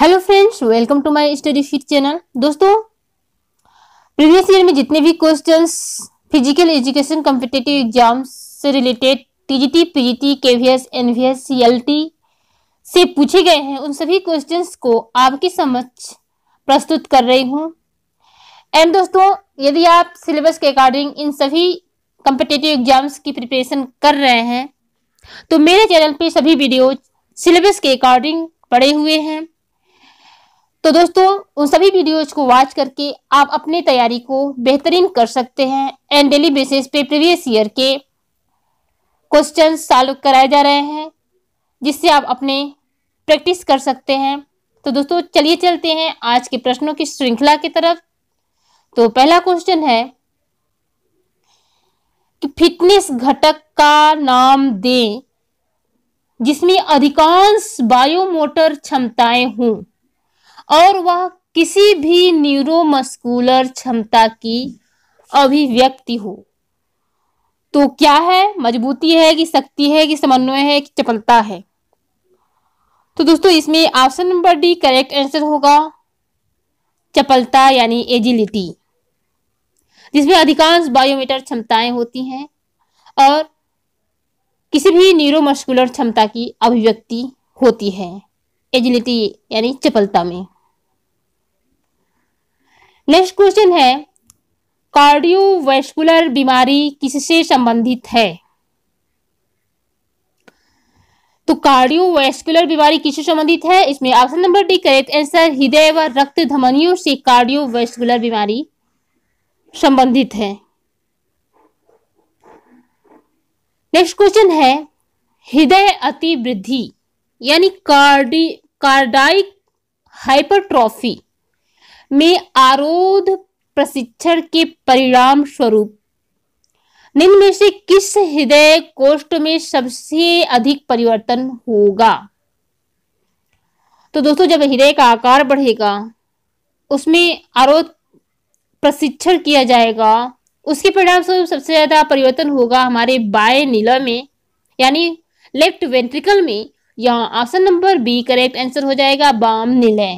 hello friends welcome to my study fit channel दोस्तों previous year में जितने भी questions physical education competitive exam से related TGT PGT KVS NVS CLT से पूछे गए हैं उन सभी क्वेश्चंस को आपके समक्ष प्रस्तुत कर रही हूँ एंड दोस्तों यदि आप सिलेबस के अकॉर्डिंग इन सभी कम्पिटेटिव एग्जाम्स की प्रिपरेशन कर रहे हैं तो मेरे चैनल पर सभी वीडियो सिलेबस के अकॉर्डिंग पड़े हुए हैं तो दोस्तों उन सभी वीडियोज को वॉच करके आप अपनी तैयारी को बेहतरीन कर सकते हैं एंड डेली बेसिस पे प्रीवियस ईयर के क्वेश्चन सॉल्व कराए जा रहे हैं जिससे आप अपने प्रैक्टिस कर सकते हैं तो दोस्तों चलिए चलते हैं आज के प्रश्नों की श्रृंखला की तरफ तो पहला क्वेश्चन है कि फिटनेस घटक का नाम दें जिसमें अधिकांश बायोमोटर क्षमताएं हों और वह किसी भी न्यूरोमस्कुलर क्षमता की अभिव्यक्ति हो तो क्या है मजबूती है कि शक्ति है कि समन्वय है कि चपलता है तो दोस्तों इसमें option number D correct answer होगा चपलता यानी एजिलिटी जिसमें अधिकांश बायोमीटर क्षमताएं होती हैं और किसी भी न्यूरोमस्कुलर क्षमता की अभिव्यक्ति होती है एजिलिटी यानी चपलता में नेक्स्ट क्वेश्चन है कार्डियोवैस्कुलर बीमारी किससे संबंधित है तो कार्डियोवैस्कुलर बीमारी किससे संबंधित है इसमें option number D correct answer हृदय व रक्त धमनियों से कार्डियोवैस्कुलर बीमारी संबंधित है नेक्स्ट क्वेश्चन है हृदय अति वृद्धि यानी कार्डी कार्डाइक हाइपरट्रॉफी में आरोध प्रशिक्षण के परिणाम स्वरूप निम्न में से किस हृदय कोष्ठ में सबसे अधिक परिवर्तन होगा तो दोस्तों जब हृदय का आकार बढ़ेगा उसमें आरोध प्रशिक्षण किया जाएगा उसके परिणाम स्वरूप सबसे ज्यादा परिवर्तन होगा हमारे बाय नीला में यानी लेफ्ट वेंट्रिकल में यहाँ option number B correct answer हो जाएगा बाम निलय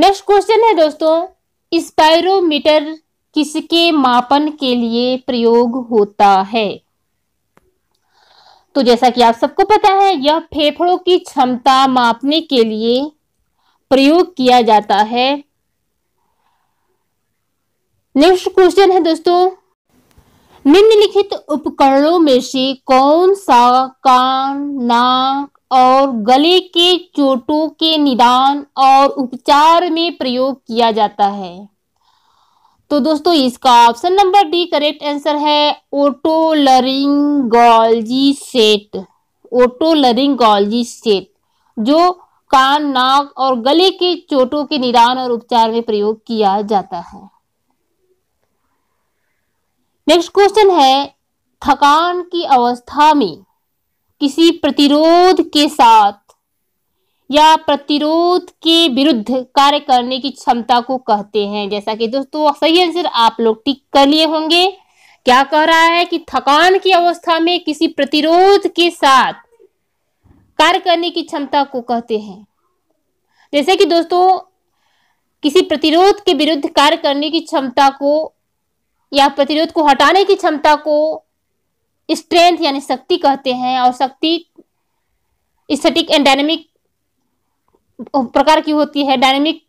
नेक्स्ट क्वेश्चन है दोस्तों स्पायरोमीटर किसके मापन के लिए प्रयोग होता है तो जैसा कि आप सबको पता है यह फेफड़ों की क्षमता मापने के लिए प्रयोग किया जाता है नेक्स्ट क्वेश्चन है दोस्तों निम्नलिखित उपकरणों में से कौन सा कान नाक और गले के चोटों के निदान और उपचार में प्रयोग किया जाता है तो दोस्तों इसका option number D correct answer है ओटोलरिंगोलजी सेट ओटोलरिंगोलजी सेट जो कान नाक और गले के चोटों के निदान और उपचार में प्रयोग किया जाता है नेक्स्ट क्वेश्चन है थकान की अवस्था में किसी प्रतिरोध के साथ या प्रतिरोध के विरुद्ध कार्य करने की क्षमता को कहते हैं जैसा कि दोस्तों सही आंसर आप लोग टिक कर लिए होंगे क्या कह रहा है कि थकान की अवस्था में किसी प्रतिरोध के साथ कार्य करने की क्षमता को कहते हैं जैसे कि दोस्तों किसी प्रतिरोध के विरुद्ध कार्य करने की क्षमता को या प्रतिरोध को हटाने की क्षमता को स्ट्रेंथ यानी शक्ति कहते हैं और शक्ति स्थेटिक एंड डायनेमिक प्रकार की होती है डायनेमिक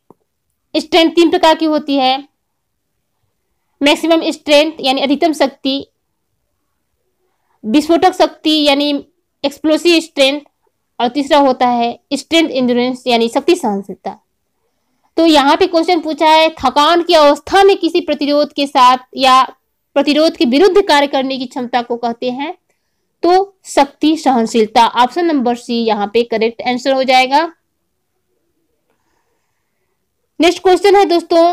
स्ट्रेंथ तीन प्रकार की होती है मैक्सिमम स्ट्रेंथ यानी अधिकतम शक्ति विस्फोटक शक्ति यानी एक्सप्लोसिव स्ट्रेंथ और तीसरा होता है स्ट्रेंथ इंडोरेंस यानी शक्ति सहनशीलता तो यहाँ पे क्वेश्चन पूछा है थकान की अवस्था में किसी प्रतिरोध के साथ या प्रतिरोध के विरुद्ध कार्य करने की क्षमता को कहते हैं तो शक्ति सहनशीलता ऑप्शन नंबर सी यहाँ पे करेक्ट आंसर हो जाएगा नेक्स्ट क्वेश्चन है दोस्तों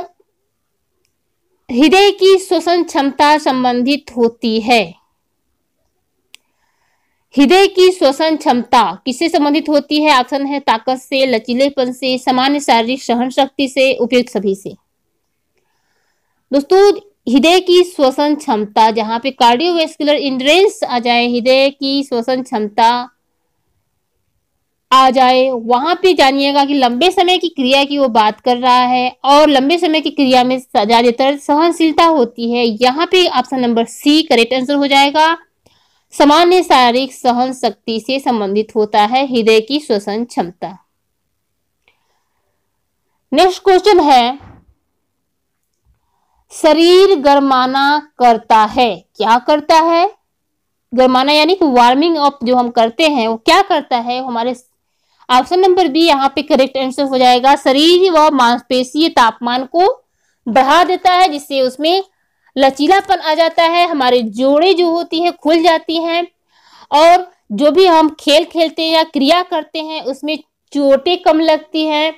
हृदय की श्वसन क्षमता संबंधित होती है हृदय की श्वसन क्षमता किससे संबंधित होती है ऑप्शन है ताकत से लचीलेपन से सामान्य शारीरिक सहन शक्ति से उपयुक्त सभी से दोस्तों हृदय की श्वसन क्षमता जहाँ पे कार्डियोवेस्कुलर इंड्रेंस आ जाए हृदय की श्वसन क्षमता आ जाए वहां पे जानिएगा कि लंबे समय की क्रिया की वो बात कर रहा है और लंबे समय की क्रिया में ज्यादातर सहनशीलता होती है यहाँ पे option number C correct answer हो जाएगा सामान्य शारीरिक सहन शक्ति से संबंधित होता है हृदय की श्वसन क्षमता नेक्स्ट क्वेश्चन है शरीर गर्माना करता है क्या करता है गर्माना यानी कि वार्मिंग अप जो हम करते हैं वो क्या करता है हमारे ऑप्शन नंबर बी यहाँ पे करेक्ट आंसर हो जाएगा शरीर व मांसपेशीय तापमान को बढ़ा देता है जिससे उसमें लचीलापन आ जाता है हमारे जोड़े जो होती है खुल जाती हैं और जो भी हम खेल खेलते हैं या क्रिया करते हैं उसमें चोटें कम लगती हैं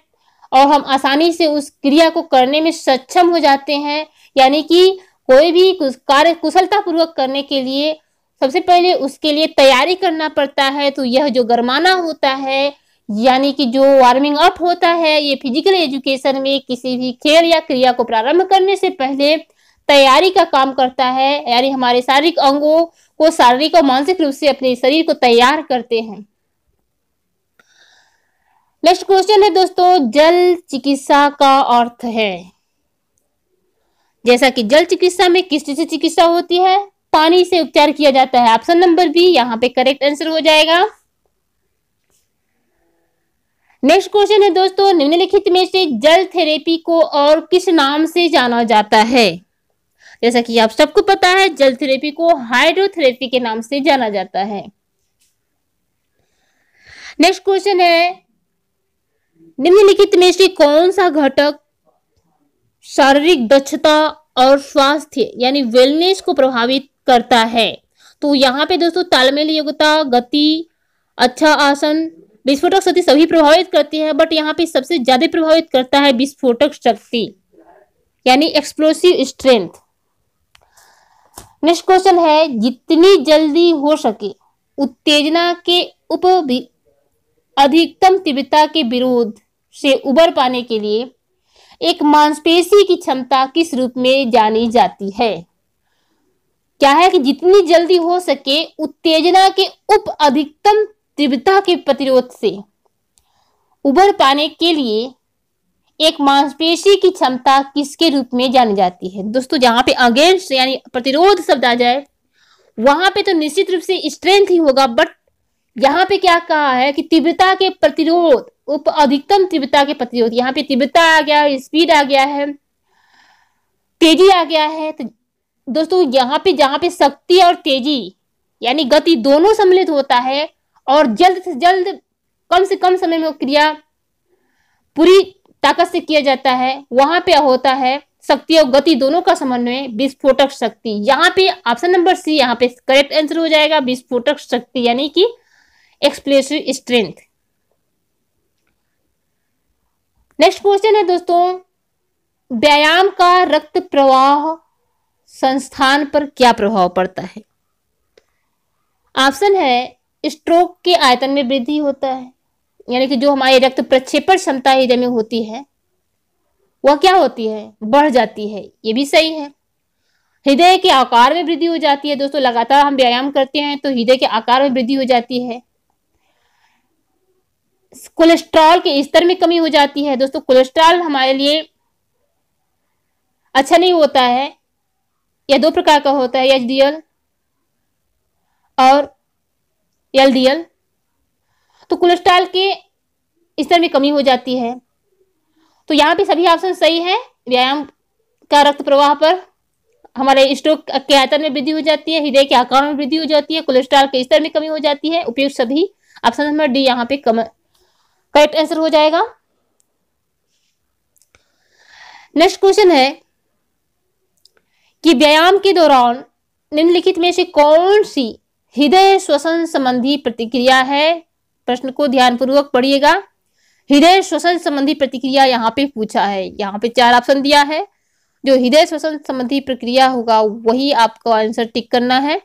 और हम आसानी से उस क्रिया को करने में सक्षम हो जाते हैं यानी कि कोई भी कार्य कुशलतापूर्वक करने के लिए सबसे पहले उसके लिए तैयारी करना पड़ता है तो यह जो गरमाना होता है यानी कि जो वार्मिंग अप होता है ये फिजिकल एजुकेशन में किसी भी खेल या क्रिया को प्रारंभ करने से पहले तैयारी का काम करता है यानी हमारे शारीरिक अंगों को शारीरिक और मानसिक रूप से अपने शरीर को तैयार करते हैं नेक्स्ट क्वेश्चन है दोस्तों जल चिकित्सा का अर्थ है जैसा कि जल चिकित्सा में किस चीज से चिकित्सा होती है पानी से उपचार किया जाता है ऑप्शन नंबर बी यहाँ पे करेक्ट आंसर हो जाएगा नेक्स्ट क्वेश्चन है दोस्तों निम्नलिखित में से जल थेरेपी को और किस नाम से जाना जाता है जैसा कि आप सबको पता है जल थेरेपी को हाइड्रोथेरेपी के नाम से जाना जाता है नेक्स्ट क्वेश्चन है निम्नलिखित में से कौन सा घटक शारीरिक दक्षता और स्वास्थ्य यानी वेलनेस को प्रभावित करता है तो यहाँ पे दोस्तों तालमेल योग्यता गति अच्छा आसन विस्फोटक शक्ति सभी प्रभावित करती है बट यहाँ पे सबसे ज्यादा प्रभावित करता है विस्फोटक शक्ति यानी एक्सप्लोसिव स्ट्रेंथ नेक्स्ट क्वेश्चन है जितनी जल्दी हो सके उत्तेजना के उप अधिकतम तीव्रता के विरोध से उबर पाने के लिए एक मांसपेशी की क्षमता किस रूप में जानी जाती है क्या है कि जितनी जल्दी हो सके उत्तेजना के उप अधिकतम तीव्रता के प्रतिरोध से उबर पाने के लिए एक मांसपेशी की क्षमता किसके रूप में जानी जाती है दोस्तों जहां पे अगेंस्ट यानी प्रतिरोध शब्द आ जाए वहां पे तो निश्चित रूप से स्ट्रेंथ ही होगा बट यहाँ पे क्या कहा है कि तीव्रता के प्रतिरोध उप अधिकतम तीव्रता के प्रतिरोध यहाँ पे तीव्रता आ गया स्पीड आ गया है तेजी आ गया है तो दोस्तों यहाँ पे जहां पे शक्ति और तेजी यानी गति दोनों सम्मिलित होता है और जल्द से जल्द कम से कम समय में क्रिया पूरी ताकत से किया जाता है वहां पे होता है शक्ति और गति दोनों का समन्वय विस्फोटक शक्ति यहाँ पे ऑप्शन नंबर सी यहाँ पे करेक्ट आंसर हो जाएगा विस्फोटक शक्ति यानी कि एक्सप्लेसिव स्ट्रेंथ नेक्स्ट क्वेश्चन है दोस्तों व्यायाम का रक्त प्रवाह संस्थान पर क्या प्रभाव पड़ता है ऑप्शन है स्ट्रोक के आयतन में वृद्धि होता है यानी कि जो हमारे रक्त प्रक्षेपण क्षमता हृदय में होती है वह क्या होती है बढ़ जाती है ये भी सही है हृदय के आकार में वृद्धि हो जाती है दोस्तों लगातार हम व्यायाम करते हैं तो हृदय के आकार में वृद्धि हो जाती है कोलेस्ट्रॉल के स्तर में कमी हो जाती है दोस्तों कोलेस्ट्रॉल हमारे लिए अच्छा नहीं होता है यह दो प्रकार का होता है एच और एल तो कोलेस्ट्रॉल के स्तर में कमी हो जाती है तो यहाँ पे सभी ऑप्शन सही है व्यायाम का रक्त प्रवाह पर हमारे स्ट्रोक के आयतन में वृद्धि हो जाती है हृदय के आकार में वृद्धि हो जाती है कोलेस्ट्रॉल के स्तर में कमी हो जाती है उपयुक्त सभी ऑप्शन नंबर डी यहाँ पे कम करेक्ट आंसर हो जाएगा नेक्स्ट क्वेश्चन है कि व्यायाम के दौरान निम्नलिखित में से कौन सी हृदय श्वसन संबंधी प्रतिक्रिया है प्रश्न को ध्यानपूर्वक पढ़िएगा हृदय श्वसन संबंधी प्रतिक्रिया यहाँ पे पूछा है यहाँ पे चार ऑप्शन दिया है जो हृदय श्वसन संबंधी प्रक्रिया होगा वही आपको आंसर टिक करना है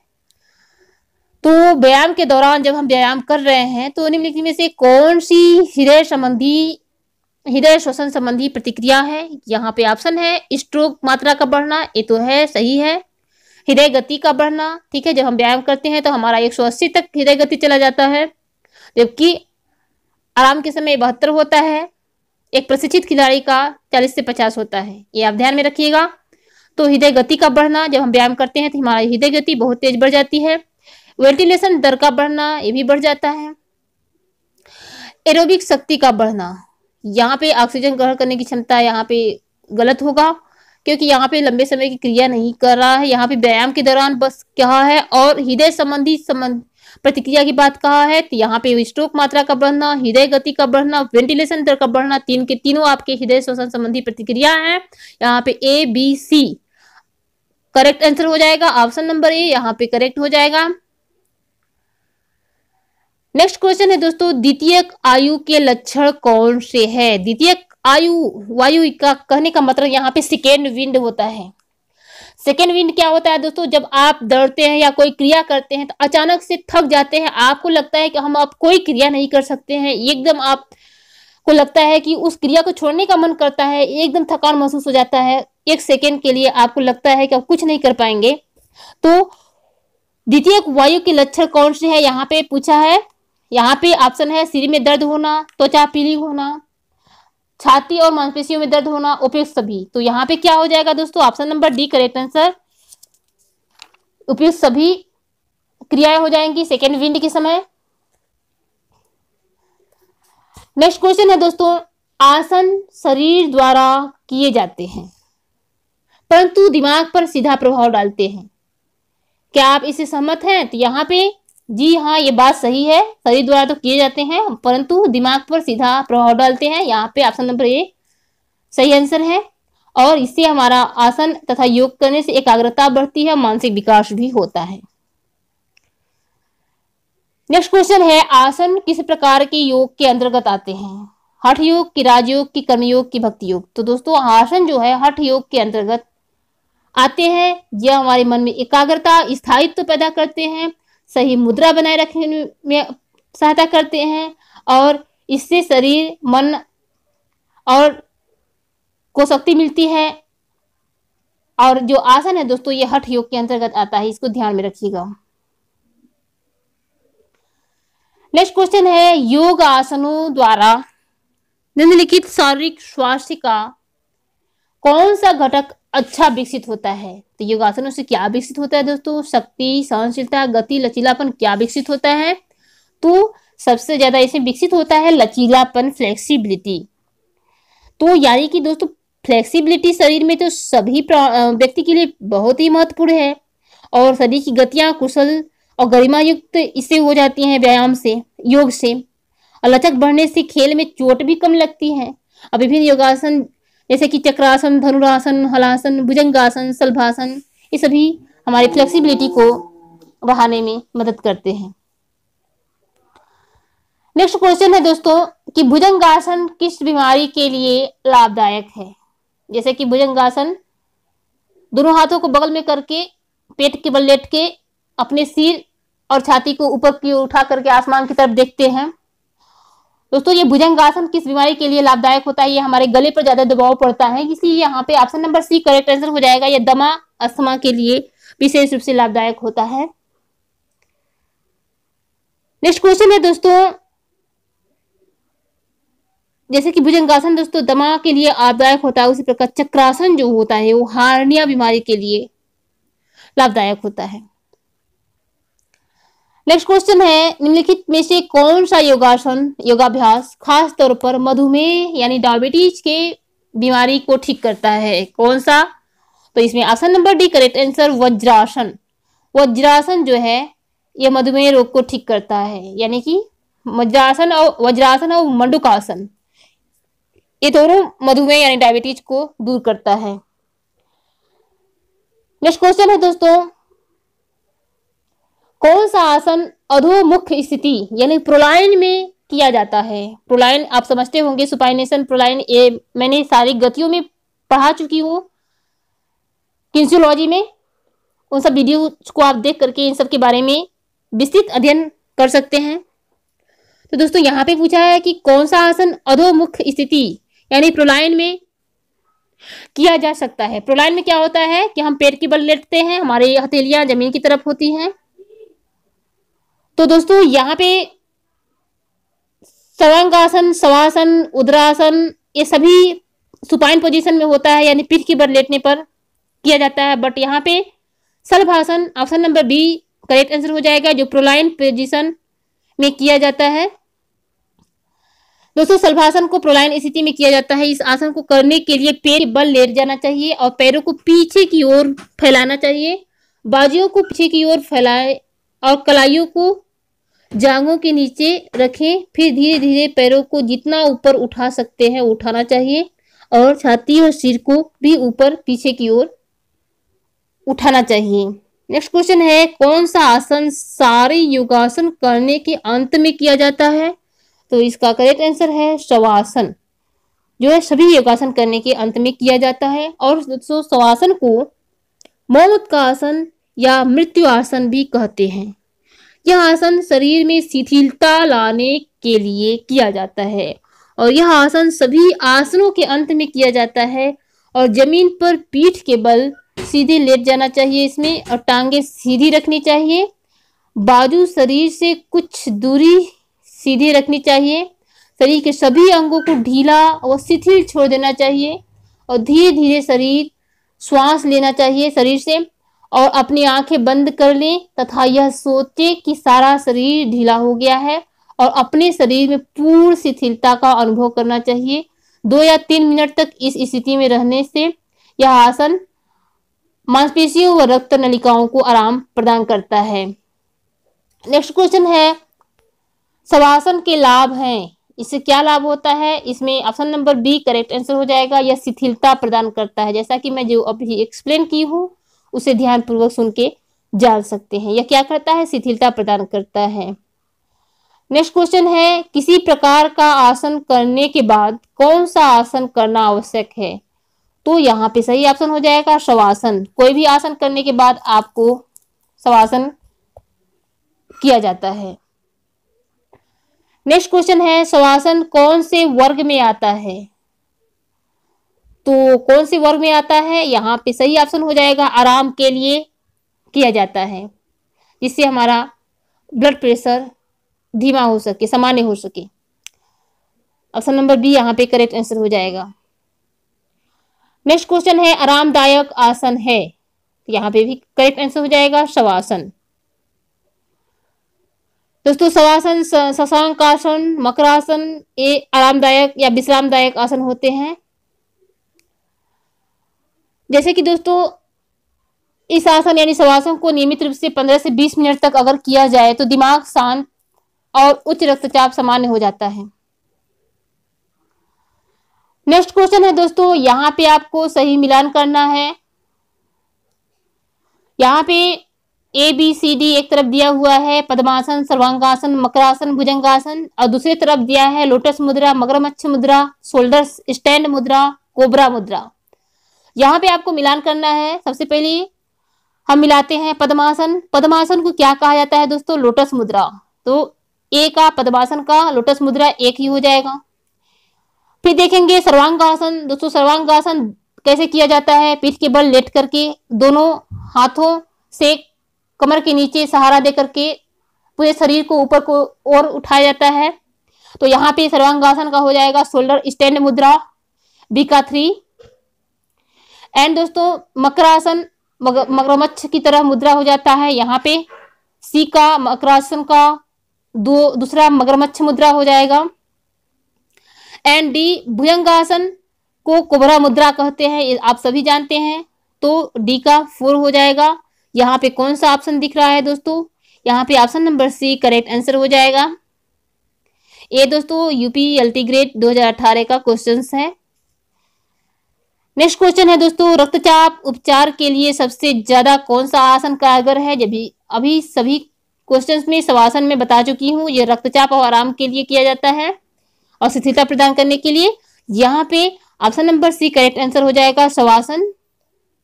तो व्यायाम के दौरान जब हम व्यायाम कर रहे हैं तो निम्नलिखित में से कौन सी हृदय संबंधी हृदय श्वसन संबंधी प्रतिक्रिया है यहाँ पे ऑप्शन है स्ट्रोक मात्रा का बढ़ना ये तो है सही है हृदय गति का बढ़ना ठीक है जब हम व्यायाम करते हैं तो हमारा 180 तक हृदय गति चला जाता है जबकि आराम के समय बहत्तर होता है एक प्रशिक्षित खिलाड़ी का चालीस से पचास होता है ये आप ध्यान में रखिएगा तो हृदय गति का बढ़ना जब हम व्यायाम करते हैं तो हमारा हृदय गति बहुत तेज बढ़ जाती है वेंटिलेशन दर का बढ़ना ये भी बढ़ जाता है एरोबिक शक्ति का बढ़ना यहाँ पे ऑक्सीजन ग्रहण करने की क्षमता यहाँ पे गलत होगा क्योंकि यहाँ पे लंबे समय की क्रिया नहीं कर रहा है यहाँ पे व्यायाम के दौरान बस क्या है और हृदय संबंधी संबंध प्रतिक्रिया की बात कहा है तो यहाँ पे स्ट्रोक मात्रा का बढ़ना हृदय गति का बढ़ना वेंटिलेशन दर का बढ़ना तीन के तीनों आपके हृदय श्वसन संबंधी प्रतिक्रिया है यहाँ पे A B C correct answer हो जाएगा ऑप्शन नंबर ए यहाँ पे करेक्ट हो जाएगा नेक्स्ट क्वेश्चन है दोस्तों द्वितीय आयु के लक्षण कौन से है द्वितीय आयु वायु का कहने का मतलब यहाँ पे सेकेंड विंड होता है सेकेंड विंड क्या होता है दोस्तों जब आप दौड़ते हैं या कोई क्रिया करते हैं तो अचानक से थक जाते हैं आपको लगता है कि हम अब कोई क्रिया नहीं कर सकते हैं एकदम आप को लगता है कि उस क्रिया को छोड़ने का मन करता है एकदम थकान महसूस हो जाता है एक सेकेंड के लिए आपको लगता है कि आप कुछ नहीं कर पाएंगे तो द्वितीय वायु के लक्षण कौन से है यहाँ पे पूछा है यहाँ पे ऑप्शन है सिर में दर्द होना त्वचा पीली होना छाती और मांसपेशियों में दर्द होना उपयुक्त सभी तो यहाँ पे क्या हो जाएगा दोस्तों option number D correct answer उपयुक्त सभी क्रियाएं हो जाएंगी सेकेंड विंड के समय नेक्स्ट क्वेश्चन है दोस्तों आसन शरीर द्वारा किए जाते हैं परंतु दिमाग पर सीधा प्रभाव डालते हैं क्या आप इसे सहमत हैं तो यहाँ पे जी हाँ ये बात सही है शरीर द्वारा तो किए जाते हैं परंतु दिमाग पर सीधा प्रभाव डालते हैं यहाँ पे ऑप्शन नंबर ए सही आंसर है और इससे हमारा आसन तथा योग करने से एकाग्रता बढ़ती है मानसिक विकास भी होता है नेक्स्ट क्वेश्चन है आसन किस प्रकार के योग के अंतर्गत आते हैं हठ योग की राजयोग की कर्मयोग की भक्ति योग तो दोस्तों आसन जो है हठ योग के अंतर्गत आते हैं यह हमारे मन में एकाग्रता स्थायित्व तो पैदा करते हैं सही मुद्रा बनाए रखने में सहायता करते हैं और इससे शरीर मन और को शक्ति मिलती है और जो आसन है दोस्तों ये हठ योग के अंतर्गत आता है इसको ध्यान में रखिएगा नेक्स्ट क्वेश्चन है योग आसनों द्वारा निम्नलिखित शारीरिक स्वास्थ्य का कौन सा घटक अच्छा विकसित होता है तो योगासनों से क्या विकसित होता है दोस्तों शक्ति सहनशीलता गति लचीलापन क्या विकसित होता है तो सबसे ज्यादा इसे विकसित होता है लचीलापन फ्लेक्सिबिलिटी तो यानी कि दोस्तों फ्लेक्सिबिलिटी शरीर में तो सभी व्यक्ति के लिए बहुत ही महत्वपूर्ण है और शरीर की गतियां कुशल और गरिमा युक्त इससे हो जाती हैं व्यायाम से योग से और लचक बढ़ने से खेल में चोट भी कम लगती है और विभिन्न योगासन जैसे कि चक्रासन धनुरासन हलासन भुजंगासन सलभासन ये सभी हमारी फ्लेक्सिबिलिटी को बढ़ाने में मदद करते हैं नेक्स्ट क्वेश्चन है दोस्तों कि भुजंगासन किस बीमारी के लिए लाभदायक है जैसे कि भुजंगासन दोनों हाथों को बगल में करके पेट के बल लेट के अपने सिर और छाती को ऊपर की ओर उठा करके आसमान की तरफ देखते हैं दोस्तों ये भुजंगासन किस बीमारी के लिए लाभदायक होता है ये हमारे गले पर ज्यादा दबाव पड़ता है इसलिए यहाँ पे option number C correct answer हो जाएगा यह दमा अस्थमा के लिए विशेष रूप से लाभदायक होता है नेक्स्ट क्वेश्चन है दोस्तों जैसे कि भुजंगासन दोस्तों दमा के लिए लाभदायक होता है उसी प्रकार चक्रासन जो होता है वो हार्निया बीमारी के लिए लाभदायक होता है नेक्स्ट क्वेश्चन है निम्नलिखित में से कौन सा योगासन योगाभ्यास खास तौर पर मधुमेह यानी डायबिटीज के बीमारी को ठीक करता है कौन सा तो इसमें आसन नंबर डी करेक्ट आंसर वज्रासन वज्रासन जो है यह मधुमेह रोग को ठीक करता है यानी कि वज्रासन और वज्रासन और मंडुकासन ये दोनों मधुमेह यानी डायबिटीज को दूर करता है नेक्स्ट क्वेश्चन है दोस्तों शासन अधोमुख स्थिति यानी प्रोलायन में किया जाता है प्रोलायन आप समझते होंगे सुपाइनेशन प्रोलायन ये मैंने सारी गतियों में पढ़ा चुकी हूँ किन्सियोलॉजी में उन सब वीडियो को आप देख करके इन सब के बारे में विस्तृत अध्ययन कर सकते हैं तो दोस्तों यहाँ पे पूछा है कि कौन सा आसन अधोमुख स्थिति यानी प्रोलायन में किया जा सकता है प्रोलायन में क्या होता है कि हम पेड़ के बल लेटते हैं हमारी हथेलियां जमीन की तरफ होती हैं तो दोस्तों यहाँ पे सवांगासन सवासन उदरासन ये सभी सुपाइन पोजीशन में होता है यानी पीठ की बल लेटने पर किया जाता है बट यहाँ पे सलभासन option number B correct answer हो जाएगा जो प्रोलाइन पोजीशन में किया जाता है दोस्तों सलभासन को प्रोलाइन स्थिति में किया जाता है इस आसन को करने के लिए पैर बल लेट जाना चाहिए और पैरों को पीछे की ओर फैलाना चाहिए बाजियों को पीछे की ओर फैलाए और कलाइयों को जांघों के नीचे रखें फिर धीरे धीरे पैरों को जितना ऊपर उठा सकते हैं उठाना चाहिए और छाती और सिर को भी ऊपर पीछे की ओर उठाना चाहिए नेक्स्ट क्वेश्चन है कौन सा आसन सारे योगासन करने के अंत में किया जाता है तो इसका करेक्ट आंसर है शवासन जो है सभी योगासन करने के अंत में किया जाता है और शवासन को मौत का आसन या मृत्यु आसन भी कहते हैं यह आसन शरीर में शिथिलता लाने के लिए किया जाता है और यह आसन सभी आसनों के अंत में किया जाता है और जमीन पर पीठ के बल सीधे लेट जाना चाहिए इसमें और टांगे सीधी रखनी चाहिए बाजू शरीर से कुछ दूरी सीधे रखनी चाहिए शरीर के सभी अंगों को ढीला और शिथिल छोड़ देना चाहिए और धीरे धीरे शरीर श्वास लेना चाहिए शरीर से और अपनी आंखें बंद कर लें तथा यह सोचे कि सारा शरीर ढीला हो गया है और अपने शरीर में पूर्ण शिथिलता का अनुभव करना चाहिए दो या तीन मिनट तक इस स्थिति में रहने से यह आसन मांसपेशियों व रक्त नलिकाओं को आराम प्रदान करता है नेक्स्ट क्वेश्चन है सवासन के लाभ हैं इससे क्या लाभ होता है इसमें option number B correct answer हो जाएगा यह शिथिलता प्रदान करता है जैसा कि मैं जो अभी एक्सप्लेन की हूँ उसे ध्यान पूर्वक सुन के जान सकते हैं या क्या करता है शिथिलता प्रदान करता है नेक्स्ट क्वेश्चन है किसी प्रकार का आसन करने के बाद कौन सा आसन करना आवश्यक है तो यहाँ पे सही ऑप्शन हो जाएगा शवासन कोई भी आसन करने के बाद आपको शवासन किया जाता है नेक्स्ट क्वेश्चन है शवासन कौन से वर्ग में आता है तो कौन से वर्ग में आता है यहाँ पे सही ऑप्शन हो जाएगा आराम के लिए किया जाता है जिससे हमारा ब्लड प्रेशर धीमा हो सके सामान्य हो सके ऑप्शन नंबर बी यहाँ पे करेक्ट आंसर हो जाएगा नेक्स्ट क्वेश्चन है आरामदायक आसन है यहाँ पे भी करेक्ट आंसर हो जाएगा शवासन दोस्तों शवासन शशांक आसन मकरासन ये आरामदायक या विश्रामदायक आसन होते हैं जैसे कि दोस्तों इस आसन यानी सवासन को नियमित रूप से 15 से 20 मिनट तक अगर किया जाए तो दिमाग शांत और उच्च रक्तचाप सामान्य हो जाता है नेक्स्ट क्वेश्चन है दोस्तों यहाँ पे आपको सही मिलान करना है यहाँ पे ए बी सी डी एक तरफ दिया हुआ है पद्मासन सर्वांगासन मकरासन भुजंगासन और दूसरी तरफ दिया है लोटस मुद्रा मगरमच्छ मुद्रा शोल्डर स्टैंड मुद्रा कोबरा मुद्रा यहाँ पे आपको मिलान करना है सबसे पहले हम मिलाते हैं पद्मासन पद्मासन को क्या कहा जाता है दोस्तों लोटस मुद्रा तो ए का पद्मासन का लोटस मुद्रा एक ही हो जाएगा फिर देखेंगे सर्वांगासन दोस्तों सर्वांगासन कैसे किया जाता है पीठ के बल लेट करके दोनों हाथों से कमर के नीचे सहारा दे करके पूरे शरीर को ऊपर को और उठाया जाता है तो यहाँ पे सर्वांगासन का हो जाएगा शोल्डर स्टैंड मुद्रा बी का थ्री एंड दोस्तों मकरासन मगरमच्छ की तरह मुद्रा हो जाता है यहाँ पे सी का मकरासन का दो दूसरा मगरमच्छ मुद्रा हो जाएगा एंड डी भुजंगासन को कोबरा मुद्रा कहते हैं आप सभी जानते हैं तो डी का फोर हो जाएगा यहाँ पे कौन सा ऑप्शन दिख रहा है दोस्तों यहाँ पे option number C correct answer हो जाएगा ये दोस्तों यूपी एल्टी ग्रेड 2018 का क्वेश्चंस है नेक्स्ट क्वेश्चन है दोस्तों रक्तचाप उपचार के लिए सबसे ज्यादा कौन सा आसन कारगर है जब अभी सभी क्वेश्चंस में सवासन में बता चुकी हूँ ये रक्तचाप और आराम के लिए किया जाता है और शिथिलता प्रदान करने के लिए यहाँ पे option number C correct answer हो जाएगा सवासन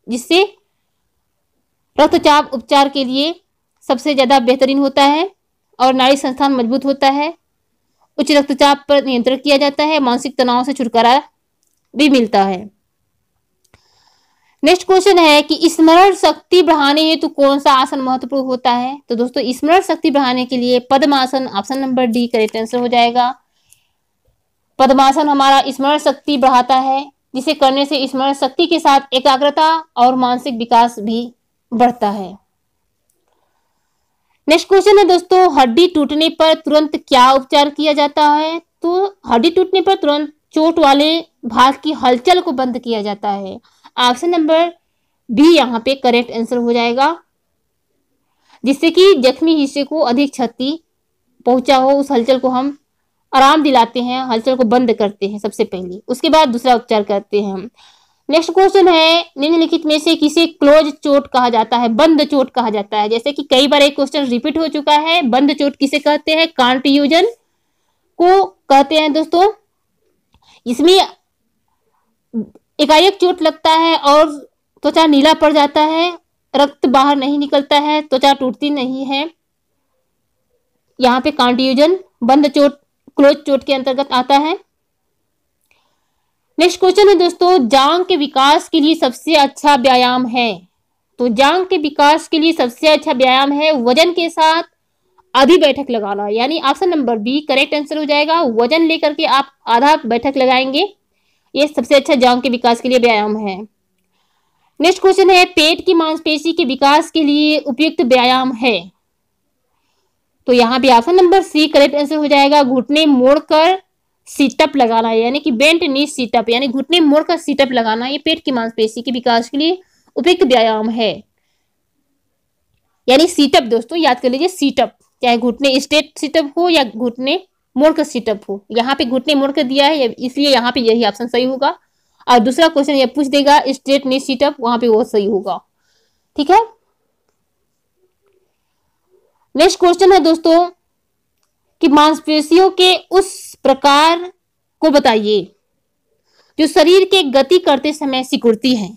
जिससे रक्तचाप उपचार के लिए सबसे ज्यादा बेहतरीन होता है और नारी संस्थान मजबूत होता है उच्च रक्तचाप पर नियंत्रण किया जाता है मानसिक तनाव से छुटकारा भी मिलता है नेक्स्ट क्वेश्चन है कि स्मरण शक्ति बढ़ाने हेतु तो कौन सा आसन महत्वपूर्ण होता है तो दोस्तों स्मरण शक्ति बढ़ाने के लिए पद्मासन option number D correct answer हो जाएगा पद्मासन हमारा स्मरण शक्ति बढ़ाता है जिसे करने से स्मरण शक्ति के साथ एकाग्रता और मानसिक विकास भी बढ़ता है नेक्स्ट क्वेश्चन है दोस्तों हड्डी टूटने पर तुरंत क्या उपचार किया जाता है तो हड्डी टूटने पर तुरंत चोट वाले भाग की हलचल को बंद किया जाता है ऑप्शन नंबर बी यहाँ पे करेक्ट आंसर हो जाएगा जिससे कि जख्मी हिस्से को अधिक क्षति पहुंचा हो उस हलचल को हम आराम दिलाते हैं हलचल को बंद करते हैं सबसे पहले उसके बाद दूसरा उपचार करते हैं हम नेक्स्ट क्वेश्चन है निम्नलिखित में से किसे क्लोज चोट कहा जाता है बंद चोट कहा जाता है जैसे कि कई बार एक क्वेश्चन रिपीट हो चुका है बंद चोट किसे कहते हैं कॉन्ट्यूजन को कहते हैं दोस्तों इसमें एकाएक चोट लगता है और त्वचा नीला पड़ जाता है रक्त बाहर नहीं निकलता है त्वचा टूटती नहीं है यहाँ पे कॉन्ट्यूजन बंद चोट क्लोज चोट के अंतर्गत आता है नेक्स्ट क्वेश्चन है दोस्तों जांग के विकास के लिए सबसे अच्छा व्यायाम है तो जांग के विकास के लिए सबसे अच्छा व्यायाम है वजन के साथ आधी बैठक लगाना यानी option number B correct answer हो जाएगा वजन लेकर के आप आधा बैठक लगाएंगे ये सबसे अच्छा जांग के विकास के लिए व्यायाम है नेक्स्ट क्वेश्चन है पेट की मांसपेशी के विकास के लिए उपयुक्त व्यायाम है तो यहाँ भी option number C correct answer हो जाएगा घुटने मोड़कर सीटअप लगाना यानी कि बेंट नी सीटअप यानी घुटने मोड़कर सीटअप लगाना ये पेट की मांसपेशी के विकास के लिए उपयुक्त व्यायाम है यानी सीटअप दोस्तों याद कर लीजिए सीटअप चाहे घुटने स्ट्रेट सीटअप हो या घुटने मोड़ कर सीटअप हो यहाँ पे घुटने मोड़ कर दिया है इसलिए यहाँ पे यही ऑप्शन सही होगा और दूसरा क्वेश्चन ये पूछ देगा स्ट्रेट ने सीटअप वहां पे वो सही होगा ठीक है नेक्स्ट क्वेश्चन है दोस्तों कि मांसपेशियों के उस प्रकार को बताइए जो शरीर के गति करते समय सिकुड़ती है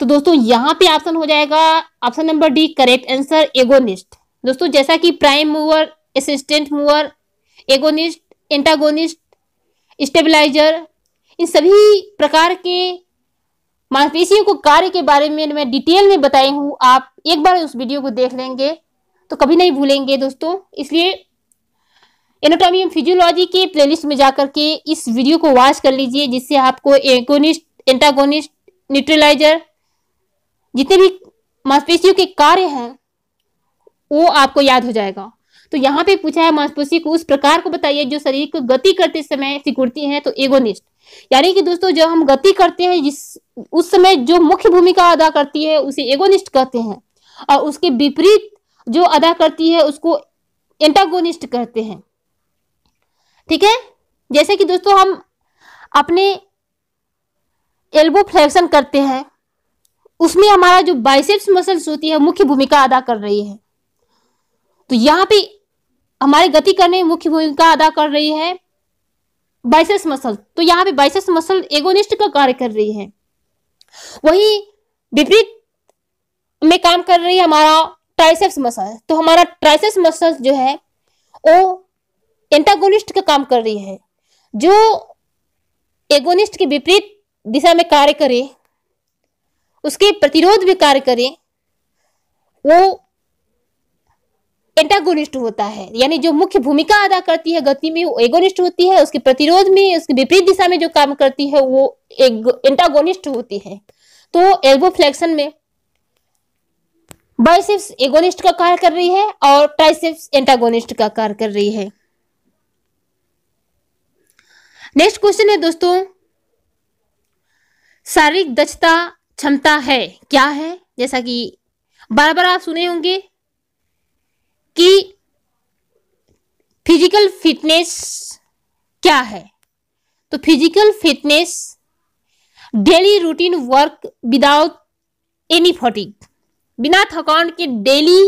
तो दोस्तों यहाँ पे ऑप्शन हो जाएगा option number D correct answer agonist दोस्तों जैसा कि prime mover assistant mover agonist antagonist stabiliser इन सभी प्रकार के मांसपेशियों को कार्य के बारे में मैं डिटेल में बताई हूँ आप एक बार उस वीडियो को देख लेंगे तो कभी नहीं भूलेंगे दोस्तों इसलिए एनाटॉमी एंड फिजियोलॉजी के प्लेलिस्ट में जाकर के इस वीडियो को वॉच कर लीजिए जिससे आपको एगोनिस्ट एंटागोनिस्ट न्यूट्रलाइजर जितने भी मांसपेशियों के कार्य हैं वो आपको याद हो जाएगा तो यहाँ पे पूछा है मांसपेशी को उस प्रकार को बताइए जो शरीर को गति करते समय सिकुड़ती है तो एगोनिस्ट यानी कि दोस्तों जब हम गति करते हैं जिस उस समय जो मुख्य भूमिका अदा करती है उसे एगोनिस्ट कहते हैं और उसके विपरीत जो अदा करती है उसको एंटागोनिस्ट कहते हैं ठीक है जैसे कि दोस्तों हम अपने एल्बो फ्लेक्शन करते हैं उसमें हमारा जो बाइसेप्स मसल्स होती है मुख्य भूमिका अदा कर रही है तो यहाँ पे हमारे गति करने में मुख्य भूमिका अदा कर रही है बाइसेस मसल तो यहाँ पे बाइसेस मसल एगोनिस्ट का कार्य कर रही है वही विपरीत में काम कर रही है हमारा ट्राइसेप्स मसल तो हमारा ट्राइसेप्स मसल जो है वो एंटागोनिस्ट का काम कर रही है जो एगोनिस्ट के विपरीत दिशा में कार्य करे उसके प्रतिरोध में कार्य करे वो एंटागोनिस्ट होता है यानी जो मुख्य भूमिका अदा करती है गति में वो एगोनिस्ट होती है उसके प्रतिरोध में उसके विपरीत दिशा में जो काम करती है वो एंटागोनिस्ट होती है तो एल्बो फ्लेक्शन में बाइसेप्स एगोनिस्ट का कार्य कर रही है और ट्राइसेप्स एंटागोनिस्ट का कार्य कर रही है नेक्स्ट क्वेश्चन है दोस्तों शारीरिक दक्षता क्षमता है क्या है जैसा कि बार बार आप सुने होंगे कि फिजिकल फिटनेस क्या है तो physical fitness daily routine work without any fatigue बिना थकान के डेली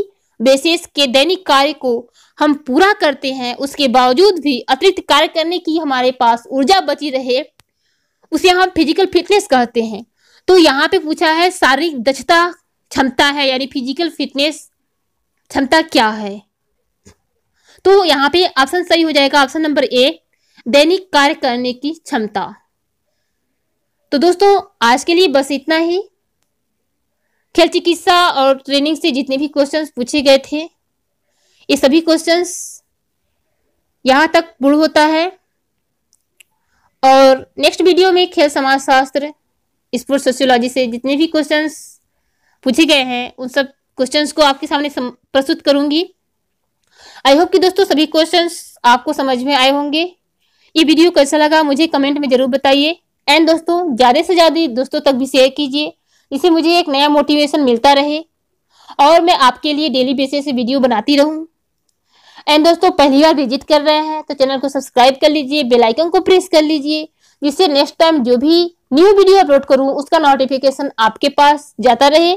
बेसिस के दैनिक कार्य को हम पूरा करते हैं उसके बावजूद भी अतिरिक्त कार्य करने की हमारे पास ऊर्जा बची रहे उसे हम फिजिकल फिटनेस कहते हैं तो यहाँ पे पूछा है शारीरिक दक्षता क्षमता है यानी फिजिकल फिटनेस क्षमता क्या है तो यहाँ पे ऑप्शन सही हो जाएगा ऑप्शन नंबर ए दैनिक कार्य करने की क्षमता तो दोस्तों आज के लिए बस इतना ही खेल चिकित्सा और ट्रेनिंग से जितने भी क्वेश्चंस पूछे गए थे ये सभी क्वेश्चंस यहाँ तक पूर्ण होता है और नेक्स्ट वीडियो में खेल समाजशास्त्र स्पोर्ट्स सोशियोलॉजी से जितने भी क्वेश्चंस पूछे गए हैं उन सब क्वेश्चंस को आपके सामने सम, प्रस्तुत करूंगी आई होप कि दोस्तों सभी क्वेश्चंस आपको समझ में आए होंगे ये वीडियो कैसा लगा मुझे कमेंट में जरूर बताइए एंड दोस्तों ज़्यादा से ज़्यादा दोस्तों तक भी शेयर कीजिए इससे मुझे एक नया मोटिवेशन मिलता रहे और मैं आपके लिए डेली बेसिस से वीडियो बनाती रहूं एंड दोस्तों पहली बार विजिट कर रहे हैं तो चैनल को सब्सक्राइब कर लीजिए बेल आइकन को प्रेस कर लीजिए जिससे नेक्स्ट टाइम जो भी न्यू वीडियो अपलोड करूं उसका नोटिफिकेशन आपके पास जाता रहे